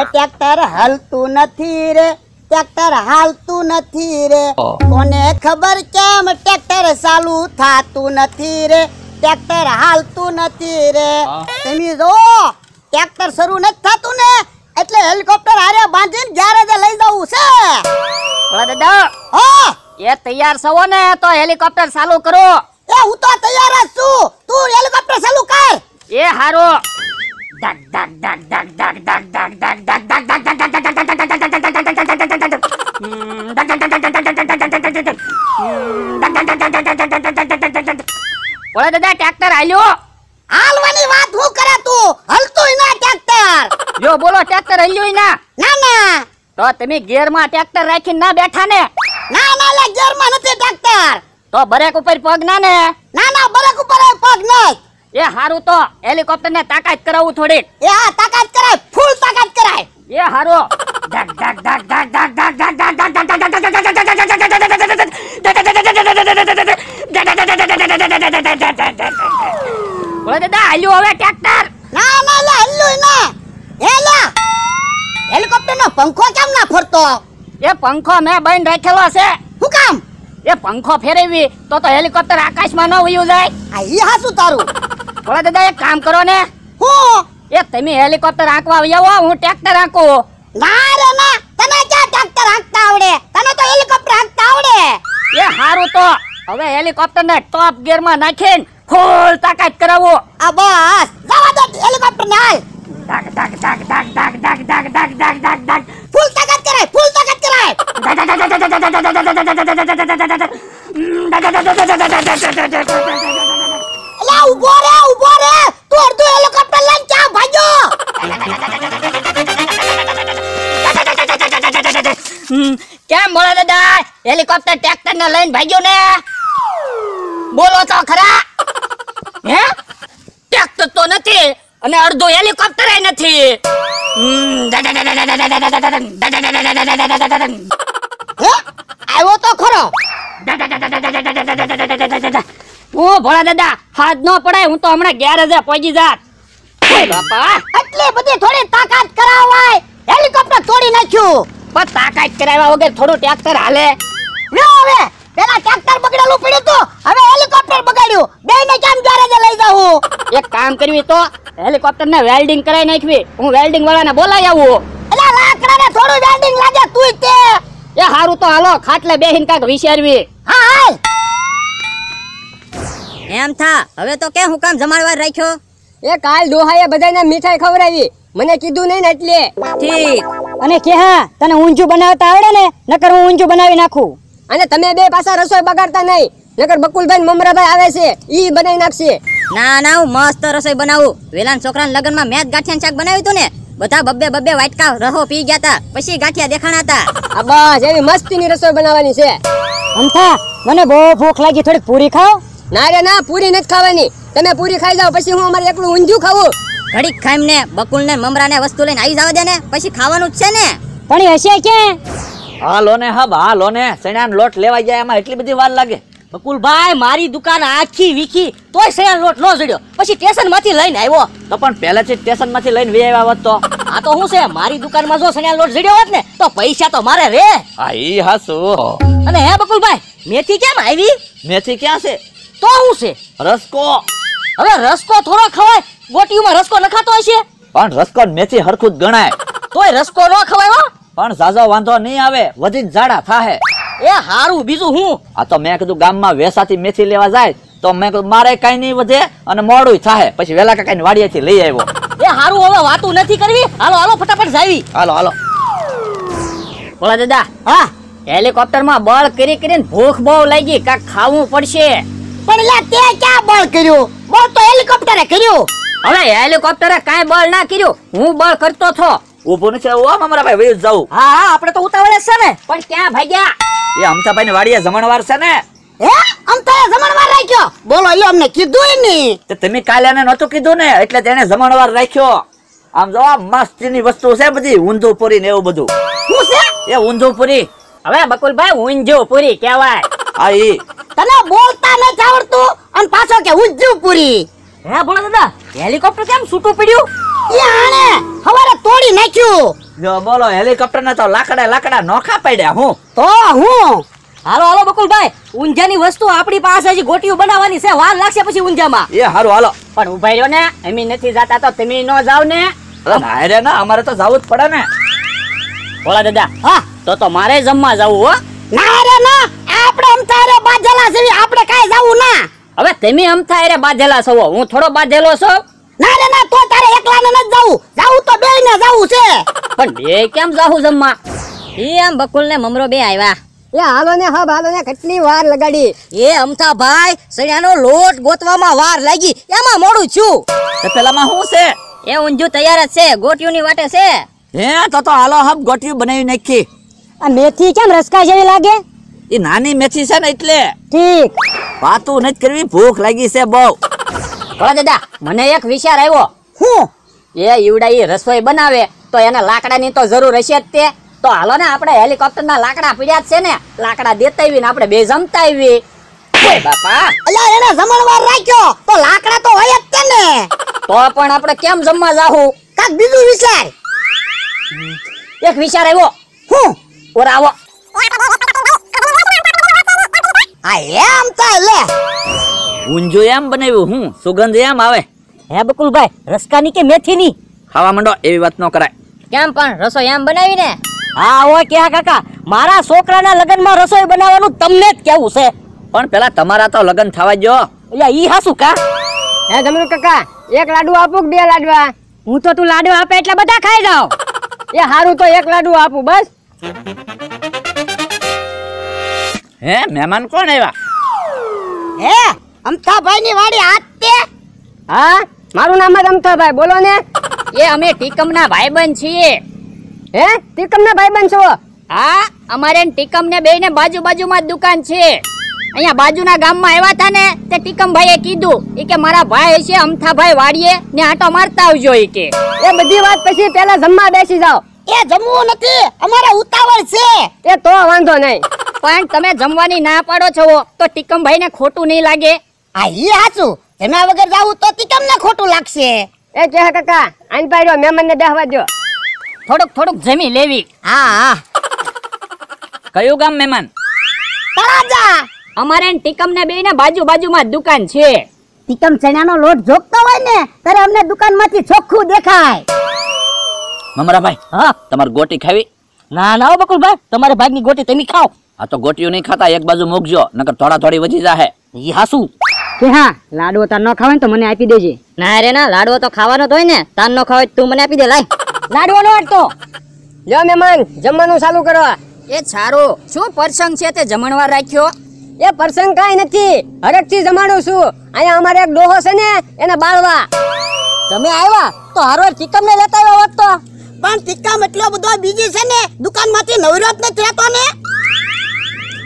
એ tractor હલતું નથી રે tractor હાલતું નથી રે કોને ખબર કેમ ટ્રેક્ટર ચાલુ થાતું નથી રે ટ્રેક્ટર હાલતું નથી રે તમે જો ટ્રેક્ટર શરૂ નથી થાતું ને એટલે હેલિકોપ્ટર હારે બાંધીને ગેરેજે લઈ જવું છે દાદા હો એ તૈયાર છો ને તો હેલિકોપ્ટર ચાલુ કરો એ હું તો તૈયાર જ છું તું હેલિકોપ્ટર ચાલુ કર એ હારો ઓળે દાદા ટ્રેક્ટર હાલ્યો હાલવાની વાત હું કરે તું હલતું ના ટ્રેક્ટર જો બોલો ટ્રેક્ટર હલ્યું ના ના ના તો તમે માં ટ્રેક્ટર રાખી ના બેઠા ને ના ના લે માં નથી ટ્રેક્ટર તો બરેક ઉપર પગ ના ને ના ના બરેક ઉપર પગ નહીં એ હારું તો હેલિકોપ્ટર ને તાકાત કરાવું થોડી એ હા તાકાત કરાય ફૂલ તાકાત કરાય એ હારું ધાક ધાક ધાક ધાક ધાક ધાક ધાક ધાક ધાક ધાક ધાક ધાક ધાક ધાક ધાક દાદા હાલ્યું હવે ટ્રેક્ટર ના ના લે હાલ્યું ના એ લે હેલિકોપ્ટર નો પંખો કેમ ના ફરતો એ પંખો મેં બંધ રાખેલો છે શું કામ એ પંખો ફેરવી તો તો હેલિકોપ્ટર આકાશમાં ન ઉયું જાય આ ઈ હાસું તારું હવે દાદા એક કામ કરો ને હું એ તમે હેલિકોપ્ટર હાંકવા આવ્યા હું ટ્રેક્ટર હાંકું ના રે ના તને ક્યાં ટ્રેક્ટર હાંકતા આવડે તને તો હેલિકોપ્ટર હાંકતા આવડે એ હારું તો હવે હેલિકોપ્ટર ને ટોપ ગિયર માં નાખીને ફૂલ તાકાત કરાવો આ બસ જવા દો હેલિકોપ્ટર ને હાલ ડાક ડાક ડાક ડાક ડાક ડાક ડાક ડાક ડાક ડાક ડાક ફૂલ તાકાત કરાય ફૂલ તાકાત કરાય હેલિકોપ્ટર ટ્રેક્ટર ને લઈને ભાગ્યો ને બોલો તો ખરા હે ટ્રેક્ટર તો નથી અને અડધો હેલિકોપ્ટર નથી આવ્યો તો ખરો ઓ ભોળા દાદા હાથ ન પડાય હું તો હમણાં ગેર હજે પહોંચી જાત એટલી બધી થોડી તાકાત કરાવાય હેલિકોપ્ટર તોડી નાખ્યું પણ તાકાત કરાવ્યા વગર થોડું ટ્રેક્ટર હાલે આવે પેલા ટ્રેક્ટર બગડેલું પડ્યું તો હવે હેલિકોપ્ટર બગાડ્યું બે ને કેમ ગેરેજે લઈ જાવું એક કામ કરવી તો હેલિકોપ્ટર ને વેલ્ડિંગ કરાવી નાખવી હું વેલ્ડિંગ વાળાને બોલાવી આવું એટલે લાકડાને થોડું વેલ્ડિંગ લાગે તું તે એ હારું તો હાલો ખાટલે બેહીન કાક વિચારવી હા હાલ એમ થા હવે તો કે હું કામ જમાડવા રાખ્યો એ કાલ ડોહાએ બધાને મીઠાઈ ખવડાવી મને કીધું નહીં ને એટલે ઠીક અને કે હા તને ઊંચું બનાવતા આવડે ને નકર હું ઊંચું બનાવી નાખું અને તમે બે પાછા રસોઈ બગાડતા નહીં નકર બકુલભાઈ મમરાભાઈ આવે છે ઈ બનાવી નાખશે ના ના હું મસ્ત રસોઈ બનાવું વેલાન છોકરાના લગ્નમાં મેં જ ગાંઠિયાનું શાક બનાવ્યું હતું ને બધા બબ્બે બબ્બે વાટકા રહો પી ગયા હતા પછી ગાંઠિયા દેખાણા હતા બસ એવી મસ્તીની રસોઈ બનાવવાની છે અમથા મને બહુ ભૂખ લાગી થોડીક પૂરી ખાઓ ના રે ના પૂરી નથી ખાવાની તમે પૂરી ખાઈ જાઓ પછી હું અમારે એકલું ઊંધ્યું ખાવું ઘડીક ને મમરા ને વસ્તુ લઈને આવી જાવ દે ને પછી ખાવાનું જ છે ને પણ હશે ક્યાં હાલો ને હબ હાલો ને સણિયાનો લોટ લેવા જાય એમાં એટલી બધી વાર લાગે બકુલભાઈ મારી દુકાન આખી વીખી તોય સણિયાનો લોટ નો જડ્યો પછી સ્ટેશનમાંથી લઈને આવ્યો તો પણ પહેલેથી સ્ટેશનમાંથી લઈને વે આવ્યા તો આ તો શું છે મારી દુકાનમાં જો સણિયાનો લોટ જડ્યો હોત ને તો પૈસા તો મારે રે હા ઈ હાસુ અને હે બકુલભાઈ મેથી કેમ આવી મેથી ક્યાં છે તો શું છે રસકો હવે રસકો થોડો ખવાય માં રસકો નખાતો હશે પણ રસકો મેથી હરખું જ ગણાય તોય રસકો ન ખવાય હો પણ ઝાઝા વાંધો નહીં આવે વધી ઝાડા થાહે એ હારું બીજું હું આ તો મેં કીધું ગામમાં વેસાથી મેથી લેવા જાય તો મેં કીધું મારે કઈ નહીં વધે અને મોડું થાય પછી વેલા કાકા ની વાડીએ થી લઈ આવ્યો એ હારું હવે વાતું નથી કરવી હાલો હાલો ફટાફટ જાવી હાલો હાલો બોલા દાદા હા હેલિકોપ્ટર માં બળ કરી કરીને ભૂખ બહુ લાગી કાક ખાવું પડશે પણ લા તે ક્યાં બળ કર્યું બળ તો હેલિકોપ્ટરે કર્યું હવે હેલિકોપ્ટરે કાઈ બળ ના કર્યું હું બળ કરતો થો ઉભો ને છે ઓ મારા ભાઈ વયું જાવ હા હા આપણે તો ઉતાવળે છે ને પણ ક્યાં ભાગ્યા એ અમતાભાઈ ને વાડીએ જમણવાર છે ને હે અમતાએ જમણવાર રાખ્યો બોલો એ અમને કીધું નહીં તો તમે કાલે એને નહોતું કીધું ને એટલે તેને જમણવાર રાખ્યો આમ જો આ મસ્તીની વસ્તુ છે બધી ઊંધુપુરી ને એવું બધું શું છે એ ઊંધુપુરી હવે બકુલભાઈ ઊંધુપુરી કહેવાય હા ઈ તને બોલતા ન આવડતું અને પાછો કે પૂરી હે બોલો દાદા હેલિકોપ્ટર કેમ છૂટું પડ્યું એ હવારે તોડી નાખ્યું જો બોલો હેલિકોપ્ટર ને તો લાકડા લાકડા નોખા પડ્યા હું તો હું હાલો હાલો બકુલભાઈ ઊંઝાની વસ્તુ આપણી પાસે હજી ગોટીઓ બનાવવાની છે વાર લાગશે પછી ઊંઝામાં એ હારું હાલો પણ ઉભા રહ્યો ને અમે નથી જાતા તો તમે નો જાવ ને અરે ના અમારે તો જવું જ પડે ને બોલા દાદા હા તો તો મારે જમવા જવું હો ના રે ના આપણે આમ તારે બાજેલા છે આપણે કાઈ જવું ના હવે તમે આમ થાય રે બાજેલા છો હું થોડો બાજેલો છું ના રે ના તો તારે એકલાને ન જાવું જાવું તો બેયને જાવું છે પણ બે કેમ જાવું જમવા એ આમ બકુલ ને મમરો બે આવ્યા એ હાલો ને હબ હાલો ને કેટલી વાર લગાડી એ અમથા ભાઈ સણિયાનો લોટ ગોતવામાં વાર લાગી એમાં મોડું છું પેલામાં શું છે એ ઊંજુ તૈયાર જ છે ગોટિયુની વાટે છે હે તો તો હાલો હબ ગોટિયું બનાવી નાખી આ મેથી કેમ રસકા જેવી લાગે એ નાની મેથી છે ને એટલે ઠીક વાતું નથી કરવી ભૂખ લાગી છે બહુ ભોળા દાદા મને એક વિચાર આવ્યો હું એ ઈવડા એ રસોઈ બનાવે તો એને લાકડાની તો જરૂર હશે જ તે તો હાલો ને આપણે ના લાકડા પડ્યા છે ને લાકડા દેતા આવી ને આપણે બે જમતા આવી બાપા અલ્યા એને જમણવાર રાખ્યો તો લાકડા તો હોય જ તે ને તો પણ આપણે કેમ જમવા જાહું કાક બીજું વિચાર એક વિચાર આવ્યો હું ઓરા આવો એમ તો ઊંજો એમ બનાવ્યું હું સુગંધ એમ આવે હે બકુલભાઈ રસકાની કે મેથીની ખાવા માંડો એવી વાત ન કરાય કેમ પણ રસોઈ એમ બનાવીને હા ઓ ક્યાં કાકા મારા છોકરાના લગ્નમાં રસોઈ બનાવવાનું તમને જ કેવું છે પણ પેલા તમારા તો લગ્ન થવા જો એટલે ઈ હાસુ કા હે જમીન કાકા એક લાડુ આપું કે બે લાડવા હું તો તું લાડુ આપે એટલે બધા ખાઈ જાવ એ હારું તો એક લાડુ આપું બસ હે મહેમાન કોણ આવ્યા હે અમથાભાઈ ની વાડી હાથ તે હા મારું નામ જ અમથાભાઈ બોલો ને એ અમે ટીકમના બન છીએ હે ટીકમના બન છો હા અમારે ટીકમ ને બે ને બાજુ બાજુમાં જ દુકાન છે અહીંયા બાજુના ગામમાં આવ્યા હતા ને તે ટીકમભાઈએ કીધું એ કે મારા ભાઈ છે અમથાભાઈ વાડીએ ને આટો મારતા આવજો એ કે એ બધી વાત પછી પેલા જમવા બેસી જાઓ એ જમવું નથી અમારે ઉતાવળ છે એ તો વાંધો નહીં પણ તમે જમવાની ના પાડો છો તો ટીકમ ટીકમભાઈને ખોટું નહીં લાગે આ હાચું જમ્યા વગર જાવું તો તી તમને ખોટું લાગશે એ જહ કાકા આઈન પાડ્યો મહેમાનને દહવા દો થોડુંક થોડુંક જમી લેવી હા હા કયું ગામ મહેમાન તળાજા અમારે ટીકમ ને બેયને બાજુ બાજુમાં દુકાન છે ટીકમ ચણાનો લોટ જોગતો હોય ને ત્યારે અમને દુકાન માંથી ચોખ્ખું દેખાય મમરાભાઈ હા તમારે ગોટી ખાવી ના ના ભાઈ તમારે ભાગની ગોટી તમે ખાઓ આ તો ગોટીઓ નહીં ખાતા એક બાજુ મૂકજો નકર થોડા થોડી વધી જાહે ઈ હાસું કે હા લાડવો તાર ન ખાવે ને તો મને આપી દેજે ના રે ના લાડવો તો ખાવાનો તો હોય ને તાર ન ખાવે તું મને આપી દે લાય લાડવો નો અટતો લ્યો મહેમાન જમવાનું ચાલુ કરો એ સારું શું પ્રસંગ છે તે જમણવાર રાખ્યો એ પ્રસંગ કઈ નથી હરકથી જમાડું છું અહીંયા અમારે એક ડોહો છે ને એને બાળવા તમે આવ્યા તો હરો ચિકન ને લેતા આવ્યો હોત તો પણ ટીકમ એટલો બધો બીજી છે ને દુકાન દુકાનમાંથી નવરત ને રહેતો ને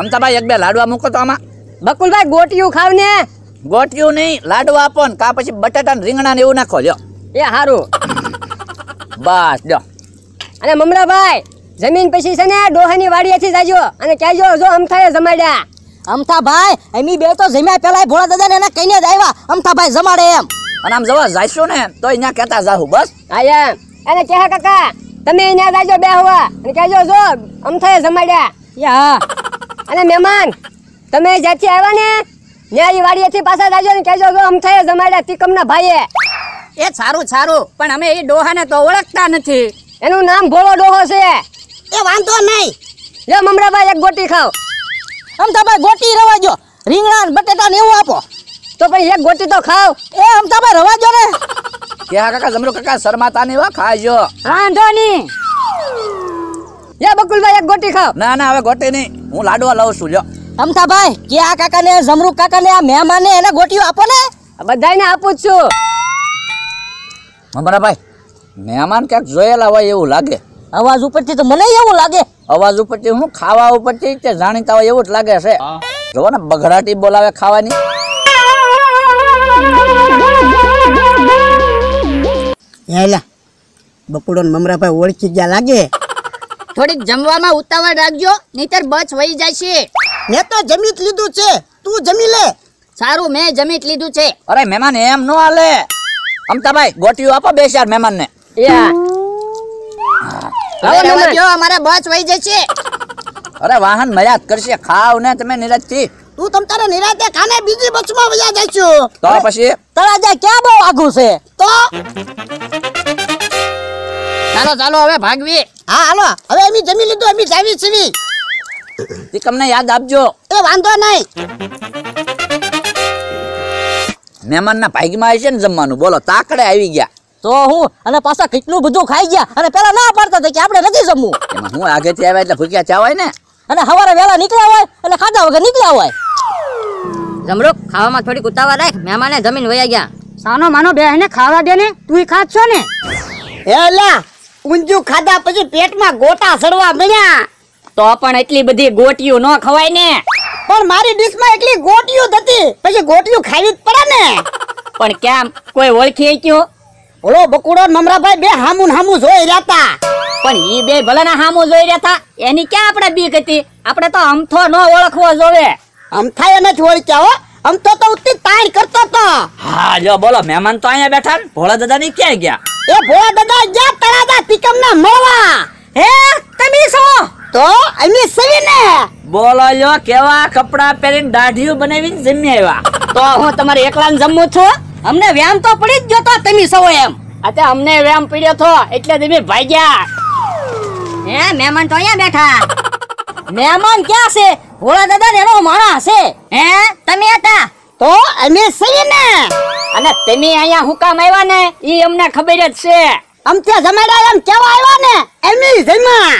અમતાભાઈ એક બે લાડવા મૂકો તો આમાં બકુલભાઈ ગોટિયું ખાવ ને ગોટિયું નહીં લાડુ આપો ને કા પછી બટાટા ને રીંગણા ને એવું નાખો લ્યો એ સારું બસ જો અને ભાઈ જમીન પછી છે ને ડોહાની વાડી વાડીએથી જાજો અને કહેજો જો અમથાએ જમાડ્યા અમથાભાઈ એમી બે તો જમ્યા પેલા ભોળા દાદાને એને કહીને જ આવ્યા અમથાભાઈ જમાડે એમ અને આમ જવા જાઈશું ને તો અહીંયા કહેતા જાહું બસ હા એમ એને કહે કાકા તમે અહીંયા જાજો બે હોવા અને કહેજો જો અમથાએ જમાડ્યા યા અને મહેમાન તમે જ્યાંથી આવ્યા ને ન્યાય વાડીએથી પાછા જાજો ને કહેજો કે થાય જમાડ્યા તીકમના ભાઈએ એ સારું સારું પણ અમે એ ડોહાને તો ઓળખતા નથી એનું નામ ભોળો ડોહો છે એ વાંધો નહીં લે મમરાભાઈ એક ગોટી ખાવ ભાઈ ગોટી રવા જો રીંગણા બટેટા ને એવું આપો તો ભાઈ એક ગોટી તો ખાવ એ અમથાભાઈ રવા જો ને કે હા કાકા જમરો કાકા શરમાતા ને વા ખાજો વાંધો નહીં લે બકુલભાઈ એક ગોટી ખાવ ના ના હવે ગોટી નહીં હું લાડવા લઉં છું લ્યો અમતાભાઈ કે આ કાકાને જમરૂક કાકાને આ મહેમાનને એને ગોટીઓ આપો ને બધાને આપું જ છું મમરાભાઈ મહેમાન ક્યાંક જોયેલા હોય એવું લાગે અવાજ ઉપરથી તો મને એવું લાગે અવાજ ઉપરથી હું ખાવા ઉપરથી તે જાણીતા હોય એવું જ લાગે છે જોવો ને બઘડાટી બોલાવે ખાવાની એલા બકુડો મમરાભાઈ ઓળખી ગયા લાગે થોડીક જમવામાં ઉતાવળ રાખજો નહીતર બચ વહી જાય છે મેં તો જમીત લીધું છે તું જમી લે સારું મેં જમીત લીધું છે અરે મહેમાન એમ નો હાલે અમતાભાઈ ગોટીઓ આપો બે ચાર મહેમાનને અમારે બસ વહી જશે અરે વાહન મર્યાદ કરશે ખાવ ને તમે નિરાજ થી તું તમ તારે નિરાતે ખાને બીજી બસમાં વયા જઈશું તો પછી તારા જે ક્યાં બહુ આઘું છે તો ચાલો ચાલો હવે ભાગવી હા હાલો હવે એમી જમી લીધું એમી જાવી છીવી ટીકમને યાદ આપજો એ વાંધો નહીં મહેમાનના ભાગમાં છે ને જમવાનું બોલો તાકડે આવી ગયા તો હું અને પાછા કેટલું બધું ખાઈ ગયા અને પેલા ના પાડતા કે આપણે નથી જમવું એમાં હું આગેથી આવ્યા એટલે ભૂખ્યા ચાવાય ને અને સવારે વહેલા નીકળ્યા હોય એટલે ખાધા વગર નીકળ્યા હોય જમરૂક ખાવામાં થોડીક ઉતાવળ રાખ મહેમાને જમીન વયા ગયા સાનો માનો બેહને ખાવા દે ને તું ખાત છો ને એલા ઊંધું ખાધા પછી પેટમાં ગોટા સડવા મળ્યા તો પણ એટલી બધી ગોટીઓ ન ખવાય ને પણ મારી ડીશમાં એટલી ગોટીઓ હતી પછી ગોટીઓ ખાવી જ પડે ને પણ કેમ કોઈ ઓળખી ગયો ઓલો બકુડો મમરાભાઈ બે હામુ હામુ જોઈ રહ્યા પણ ઈ બે ભલાના હામુ જોઈ રહ્યા એની ક્યાં આપણે બીક હતી આપણે તો અમથો ન ઓળખવો જોવે અમથા એને જ ઓળખ્યા હો અમથો તો તો ઉતી તાણ કરતો તો હા જો બોલો મહેમાન તો અહીંયા બેઠા ને ભોળા દાદા ની ક્યાં ગયા એ ભોળા દાદા ગયા તળાદા પીકમ ના મળવા હે તમે છો તો અમે સવીને બોલો લ્યો કેવા કપડા પહેરીને દાઢીઓ બનાવીને જમી આવ્યા તો હું તમારે એકલાને જમું છું અમને વ્યામ તો પડી જ ગયો તમે સૌ એમ અત્યારે અમને વ્યામ પડ્યો તો એટલે તમે ભાગ્યા હે મહેમાન તો અહીંયા બેઠા મહેમાન ક્યાં છે ભોળા દાદા ને એનો માણસ છે હે તમે હતા તો અમે સવીને અને તમે અહીંયા હું કામ આવ્યા ને એ અમને ખબર જ છે આમ ત્યાં જમાડ્યા એમ કેવા આવ્યા ને એમની જમા